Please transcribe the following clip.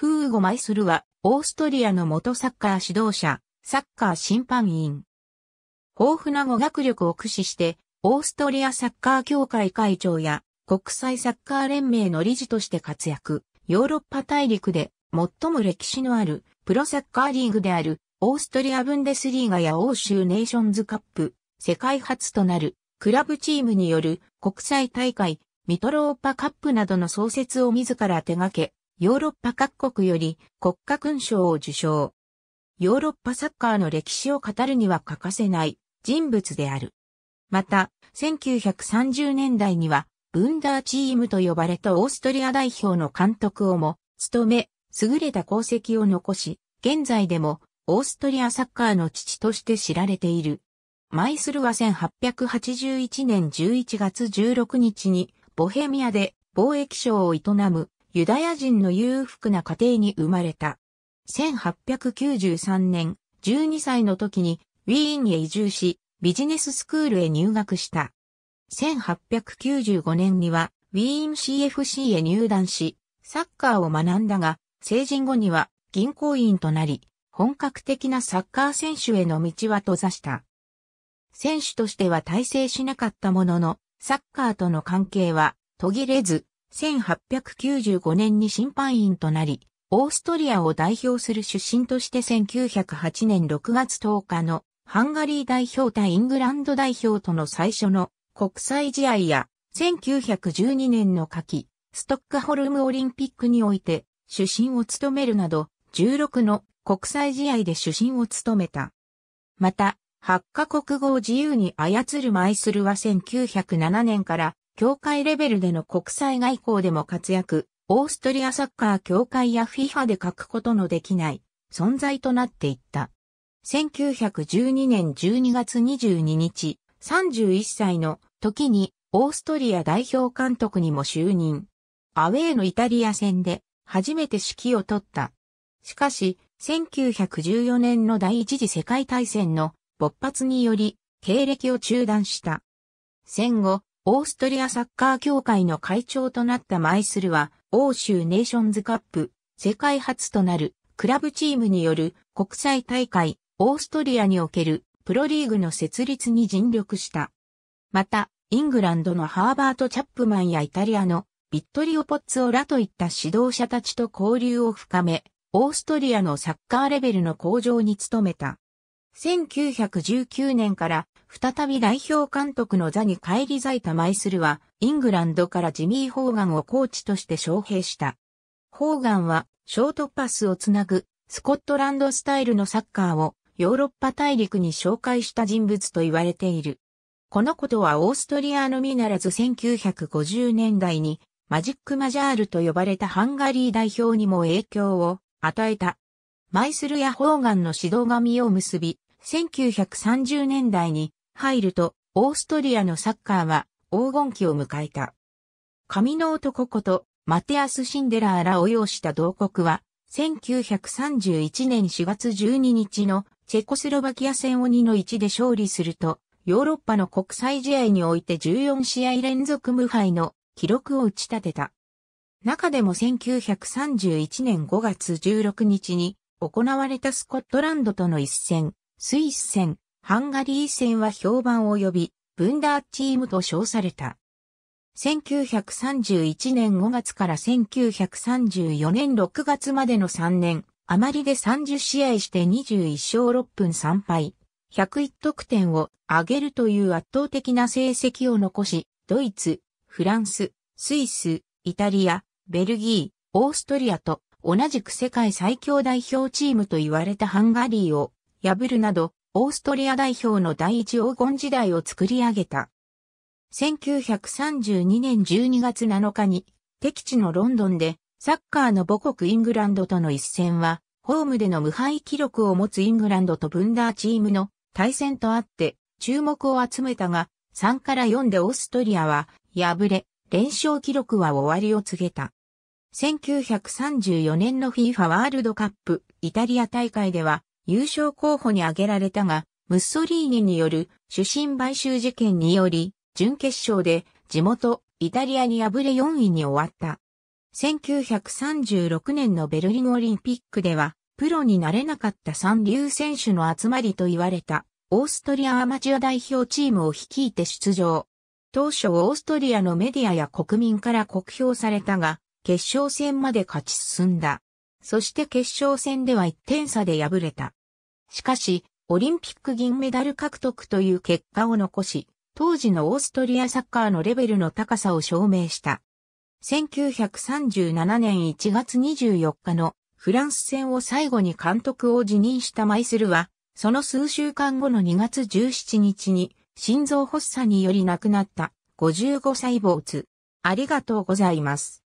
フーゴ・マイスルは、オーストリアの元サッカー指導者、サッカー審判員。豊富な語学力を駆使して、オーストリアサッカー協会会長や国際サッカー連盟の理事として活躍。ヨーロッパ大陸で最も歴史のあるプロサッカーリーグであるオーストリアブンデスリーガや欧州ネーションズカップ、世界初となるクラブチームによる国際大会、ミトローパカップなどの創設を自ら手掛け、ヨーロッパ各国より国家勲章を受賞。ヨーロッパサッカーの歴史を語るには欠かせない人物である。また、1930年代には、ブンダーチームと呼ばれたオーストリア代表の監督をも、務め、優れた功績を残し、現在でも、オーストリアサッカーの父として知られている。マイスルは1881年11月16日に、ボヘミアで貿易商を営むユダヤ人の裕福な家庭に生まれた。1893年、12歳の時にウィーンへ移住し、ビジネススクールへ入学した。1895年にはウィーン CFC へ入団し、サッカーを学んだが、成人後には銀行員となり、本格的なサッカー選手への道は閉ざした。選手としては大成しなかったものの、サッカーとの関係は途切れず、1895年に審判員となり、オーストリアを代表する出身として1908年6月10日のハンガリー代表対イングランド代表との最初の国際試合や1912年の夏季ストックホルムオリンピックにおいて主審を務めるなど16の国際試合で主審を務めた。また、8カ国語を自由に操るマイスルは1907年から協会レベルでの国際外交でも活躍、オーストリアサッカー協会や FIFA で書くことのできない存在となっていった。1912年12月22日、31歳の時にオーストリア代表監督にも就任。アウェーのイタリア戦で初めて指揮を取った。しかし、1914年の第一次世界大戦の勃発により、経歴を中断した。戦後、オーストリアサッカー協会の会長となったマイスルは、欧州ネーションズカップ、世界初となる、クラブチームによる国際大会、オーストリアにおけるプロリーグの設立に尽力した。また、イングランドのハーバート・チャップマンやイタリアのビットリオ・ポッツオラといった指導者たちと交流を深め、オーストリアのサッカーレベルの向上に努めた。1919年から再び代表監督の座に返り咲いたマイスルは、イングランドからジミー・ホーガンをコーチとして招聘した。ホーガンは、ショートパスをつなぐ、スコットランドスタイルのサッカーを、ヨーロッパ大陸に紹介した人物と言われている。このことはオーストリアのみならず1950年代にマジックマジャールと呼ばれたハンガリー代表にも影響を与えた。マイスルやホーガンの指導紙を結び、1930年代に入ると、オーストリアのサッカーは黄金期を迎えた。神の男ことマテアス・シンデラーらを擁した同国は、1931年4月12日のチェコスロバキア戦を2の1で勝利すると、ヨーロッパの国際試合において14試合連続無敗の記録を打ち立てた。中でも1931年5月16日に行われたスコットランドとの一戦、スイス戦、ハンガリー戦は評判を呼び、ブンダーチームと称された。1931年5月から1934年6月までの3年、あまりで30試合して21勝6分3敗、101得点を上げるという圧倒的な成績を残し、ドイツ、フランス、スイス、イタリア、ベルギー、オーストリアと同じく世界最強代表チームと言われたハンガリーを破るなどオーストリア代表の第一黄金時代を作り上げた。1932年12月7日に敵地のロンドンでサッカーの母国イングランドとの一戦はホームでの無敗記録を持つイングランドとブンダーチームの対戦とあって注目を集めたが3から4でオーストリアは敗れ連勝記録は終わりを告げた。1934年の FIFA ワールドカップイタリア大会では優勝候補に挙げられたが、ムッソリーニによる主審買収事件により、準決勝で地元イタリアに敗れ4位に終わった。1936年のベルリンオリンピックでは、プロになれなかった三流選手の集まりと言われた、オーストリアアマチュア代表チームを率いて出場。当初オーストリアのメディアや国民から酷評されたが、決勝戦まで勝ち進んだ。そして決勝戦では1点差で敗れた。しかし、オリンピック銀メダル獲得という結果を残し、当時のオーストリアサッカーのレベルの高さを証明した。1937年1月24日のフランス戦を最後に監督を辞任したマイスルは、その数週間後の2月17日に心臓発作により亡くなった55歳坊主。ありがとうございます。